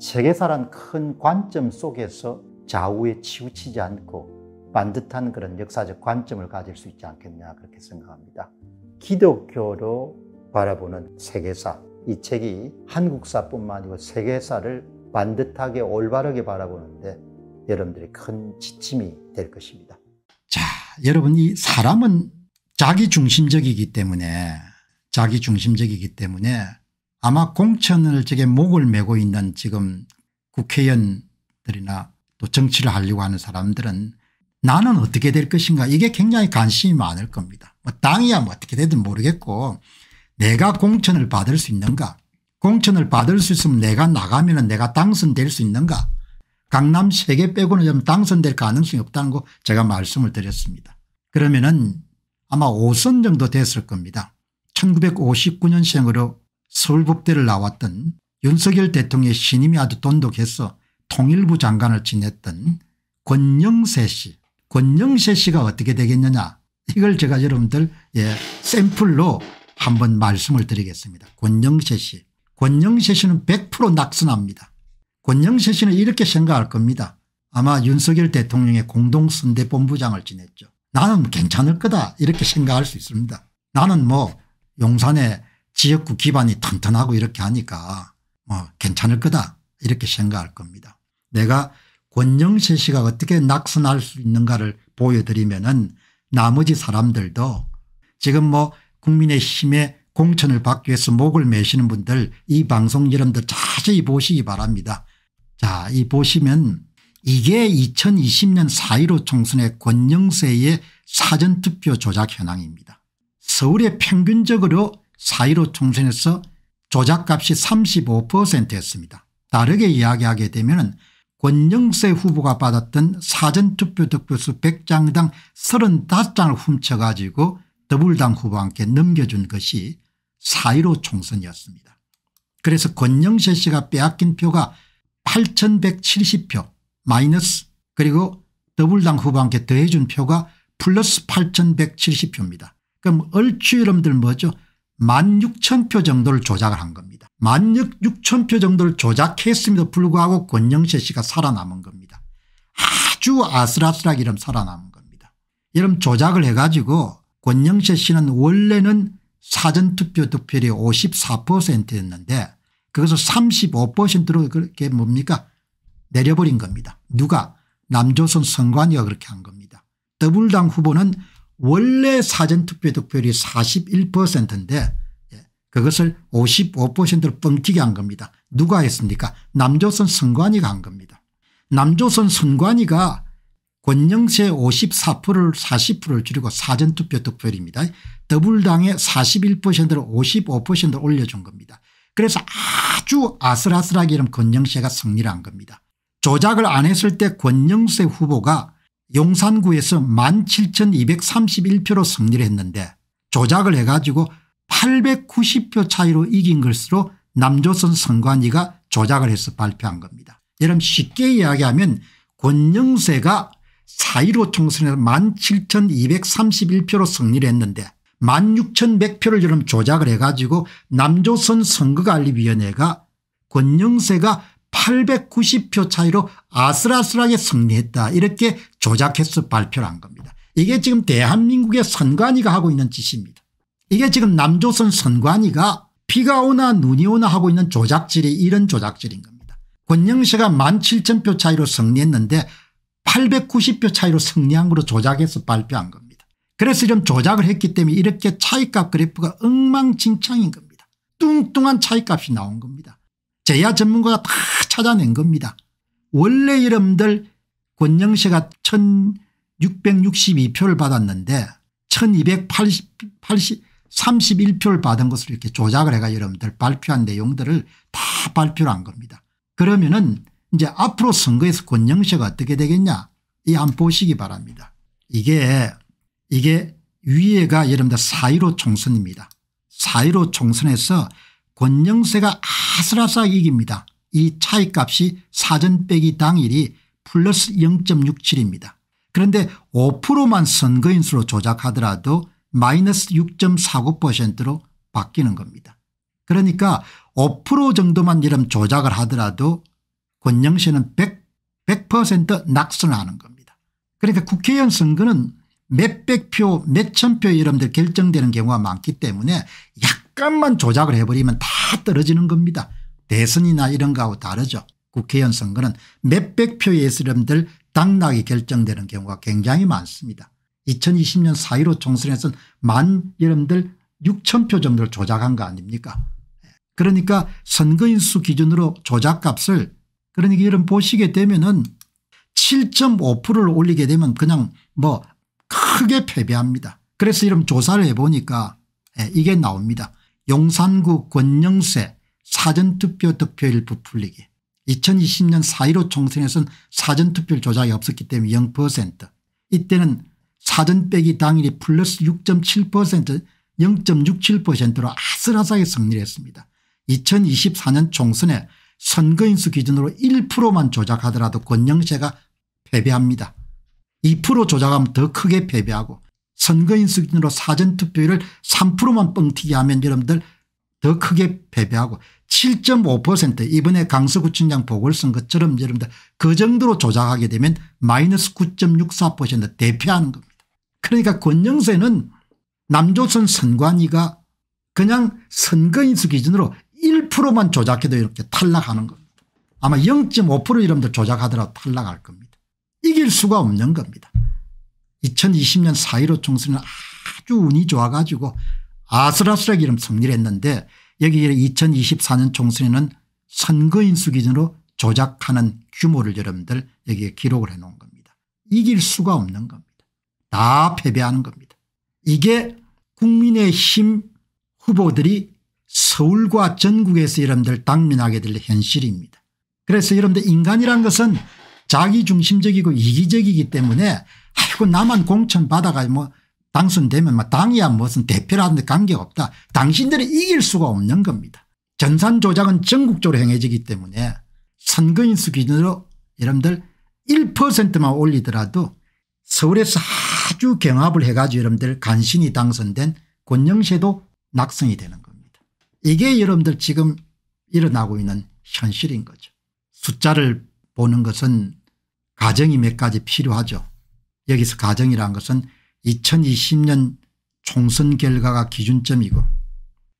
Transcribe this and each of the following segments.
세계사란 큰 관점 속에서 좌우에 치우치지 않고 반듯한 그런 역사적 관점을 가질 수 있지 않겠냐 그렇게 생각합니다. 기독교로 바라보는 세계사 이 책이 한국사뿐만 아니고 세계사를 반듯하게 올바르게 바라보는데 여러분들이 큰 지침이 될 것입니다. 자 여러분 이 사람은 자기 중심적이기 때문에 자기 중심적이기 때문에 아마 공천을 제게 목을 메고 있는 지금 국회의원들이나 또 정치를 하려고 하는 사람들은 나는 어떻게 될 것인가 이게 굉장히 관심이 많을 겁니다. 뭐 당이야 뭐 어떻게 되든 모르겠고 내가 공천을 받을 수 있는가 공천을 받을 수 있으면 내가 나가면 은 내가 당선될 수 있는가 강남 세개 빼고는 좀 당선될 가능성이 없다는 거 제가 말씀을 드렸습니다. 그러면은 아마 5선 정도 됐을 겁니다. 1959년생으로 서울법대를 나왔던 윤석열 대통령의 신임이 아주 돈독해서 통일부 장관을 지냈던 권영세 씨. 권영세 씨가 어떻게 되겠느냐 이걸 제가 여러분들 예, 샘플로 한번 말씀을 드리겠습니다. 권영세 씨. 권영세 씨는 100% 낙선합니다. 권영세 씨는 이렇게 생각할 겁니다. 아마 윤석열 대통령의 공동선대본부장을 지냈죠. 나는 괜찮을 거다 이렇게 생각할 수 있습니다. 나는 뭐 용산에 지역구 기반이 탄탄하고 이렇게 하니까 뭐 괜찮을 거다 이렇게 생각할 겁니다. 내가 권영세 씨가 어떻게 낙선할 수 있는가를 보여드리면 은 나머지 사람들도 지금 뭐국민의힘에 공천을 받기 위해서 목을 매시는 분들 이 방송 여러분들 자세히 보시기 바랍니다. 자, 이 보시면 이게 2020년 4.15 총선의 권영세의 사전투표 조작 현황입니다. 서울의 평균적으로 4.15 총선에서 조작값이 35%였습니다. 다르게 이야기하게 되면 권영세 후보가 받았던 사전투표 득표수 100장당 35장을 훔쳐가지고 더불당 후보한테 넘겨준 것이 4.15 총선이었습니다. 그래서 권영세 씨가 빼앗긴 표가 8170표 마이너스 그리고 더불당 후보한테 더해준 표가 플러스 8170표입니다. 그럼 얼추 여러분들 뭐죠 1 6 0표 0 0 정도를 조작을 한 겁니다. 1 6 0표 정도를 조작했음에도 불구하고 권영세 씨가 살아남은 겁니다. 아주 아슬아슬하게 이름 살아남은 겁니다. 이름 조작을 해가지고 권영세 씨는 원래는 사전투표 득표율이 54%였는데 그것을 35%로 그렇게 뭡니까 내려버린 겁니다. 누가 남조선 선관위가 그렇게 한 겁니다. 더불당 후보는 원래 사전투표 득표율이 41%인데 예, 그것을 55%로 뻥튀기 한 겁니다. 누가 했습니까 남조선 선관위가 한 겁니다. 남조선 선관위가 권영세 54%를 40%를 줄이고 사전투표 득표율입니다. 더불당의 41%를 55%로 올려준 겁니다. 그래서 아주 아슬아슬하게 이런 권영세가 승리를 한 겁니다. 조작을 안 했을 때 권영세 후보가 용산구에서 17,231표로 승리를 했는데 조작을 해가지고 890표 차이로 이긴 것으로 남조선 선관위가 조작을 해서 발표한 겁니다. 여러분 쉽게 이야기하면 권영세가 4.15 총선에서 17,231표로 승리를 했는데 16,100표를 여러분 조작을 해가지고 남조선 선거관리위원회가 권영세가 890표 차이로 아슬아슬하게 승리했다 이렇게 조작해서 발표를 한 겁니다. 이게 지금 대한민국의 선관위가 하고 있는 짓입니다. 이게 지금 남조선 선관위가 비가 오나 눈이 오나 하고 있는 조작질이 이런 조작질인 겁니다. 권영세가 17,000표 차이로 승리했는데 890표 차이로 승리한 으로 조작해서 발표한 겁니다. 그래서 이런 조작을 했기 때문에 이렇게 차이값 그래프가 엉망진창인 겁니다. 뚱뚱한 차이값이 나온 겁니다. 제야 전문가가 다 찾아낸 겁니다. 원래 이름들 권영 씨가 1662표를 받았는데 1 2 8 1표를 받은 것을 이렇게 조작을 해가 여러분들 발표한 내용들을 다 발표를 한 겁니다. 그러면은 이제 앞으로 선거에서 권영세가 어떻게 되겠냐 이 한번 보시기 바랍니다. 이게 이게 위에가 여러분들 4.15 총선입니다. 4.15 총선에서 권영세가 아슬아슬하게 이깁니다. 이 차이값이 사전 빼기 당일이 플러스 0.67입니다. 그런데 5%만 선거인 수로 조작하더라도 마이너스 6.49%로 바뀌는 겁니다. 그러니까 5% 정도만 이런 조작을 하더라도 권영세는 100, 낙선을 하는 겁니다. 그러니까 국회의원 선거는 몇백 표, 몇천 표 이름들 결정되는 경우가 많기 때문에 약 약간만 조작을 해버리면 다 떨어지는 겁니다. 대선이나 이런 거하고 다르죠. 국회의원 선거는 몇백 표의 예술인들 당락이 결정되는 경우가 굉장히 많습니다. 2020년 4.15 총선에서는 만 여러분들 6천 표 정도를 조작한 거 아닙니까 그러니까 선거인수 기준으로 조작값을 그러니까 여러분 보시게 되면 은 7.5%를 올리게 되면 그냥 뭐 크게 패배합니다. 그래서 이런 조사를 해보니까 예, 이게 나옵니다. 용산구 권영세 사전투표 득표율 부풀리기 2020년 4.15 총선에서는 사전투표 조작이 없었기 때문에 0% 이때는 사전 빼기 당일이 플러스 6.7% 0.67%로 아슬아슬하게 승리를 했습니다. 2024년 총선에 선거인수 기준으로 1%만 조작하더라도 권영세가 패배합니다. 2% 조작하면 더 크게 패배하고 선거인 수준으로 사전투표율을 3%만 뻥튀기 하면 여러분들 더 크게 패배하고 7.5% 이번에 강서구청장 보궐선것처럼 여러분들 그 정도로 조작하게 되면 마이너스 9.64% 대피하는 겁니다. 그러니까 권영세는 남조선 선관위가 그냥 선거인수 기준으로 1%만 조작해도 이렇게 탈락하는 겁니다. 아마 0.5% 이름도 조작하더라도 탈락할 겁니다. 이길 수가 없는 겁니다. 2020년 4.15 총선은 아주 운이 좋아 가지고 아슬아슬하게 이름 승리를 했는데 여기 2024년 총선에는 선거인수 기준으로 조작하는 규모를 여러분들 여기에 기록을 해 놓은 겁니다. 이길 수가 없는 겁니다. 다 패배하는 겁니다. 이게 국민의힘 후보들이 서울과 전국에서 여러분들 당면하게 될 현실입니다. 그래서 여러분들 인간이란 것은 자기중심적이고 이기적이기 때문에 아이고 나만 공천 받아가 뭐 당선되면 뭐 당이야 무슨 대표라는데 관계없다. 당신들이 이길 수가 없는 겁니다. 전산 조작은 전국적으로 행해지기 때문에 선거인수 기준으로 여러분들 1%만 올리더라도 서울에서 아주 경합을 해가지고 여러분들 간신히 당선된 권영세도 낙선이 되는 겁니다. 이게 여러분들 지금 일어나고 있는 현실인 거죠. 숫자를 보는 것은 가정이 몇 가지 필요하죠. 여기서 가정이라는 것은 2020년 총선 결과가 기준점이고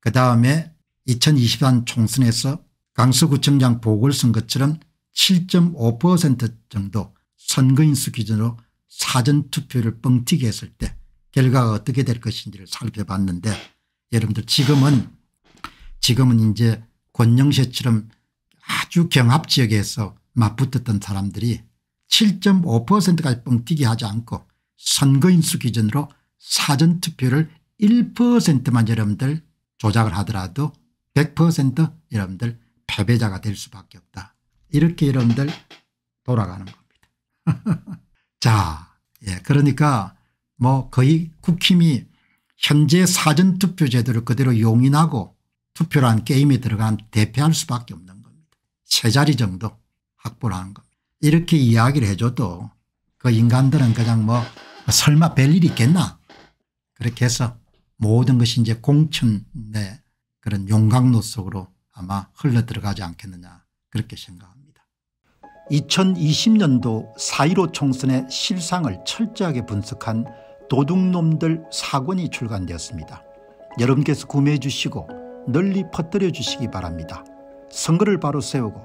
그다음에 2023 총선에서 강서구청장 보궐선거처럼 7.5% 정도 선거인수 기준으로 사전투표를 뻥튀기 했을 때 결과가 어떻게 될 것인지를 살펴봤는데 여러분들 지금은 지금은 이제 권영세처럼 아주 경합지역에서 맞붙었던 사람들이 7.5%까지 뻥튀기 하지 않고 선거인수 기준으로 사전투표를 1%만 여러분들 조작을 하더라도 100% 여러분들 패배자가 될 수밖에 없다. 이렇게 여러분들 돌아가는 겁니다. 자, 예, 그러니까 뭐 거의 국힘이 현재 사전투표 제도를 그대로 용인하고 투표란 게임에 들어간 대패할 수밖에 없는 겁니다. 세 자리 정도 확보를 하는 겁니다. 이렇게 이야기를 해줘도 그 인간들은 그냥 뭐 설마 별일 있겠나 그렇게 해서 모든 것이 이제 공천의 그런 용광로 속으로 아마 흘러들어가지 않겠느냐 그렇게 생각합니다. 2020년도 4.15 총선의 실상을 철저하게 분석한 도둑놈들 사권이 출간되었습니다. 여러분께서 구매해 주시고 널리 퍼뜨려 주시기 바랍니다. 선거를 바로 세우고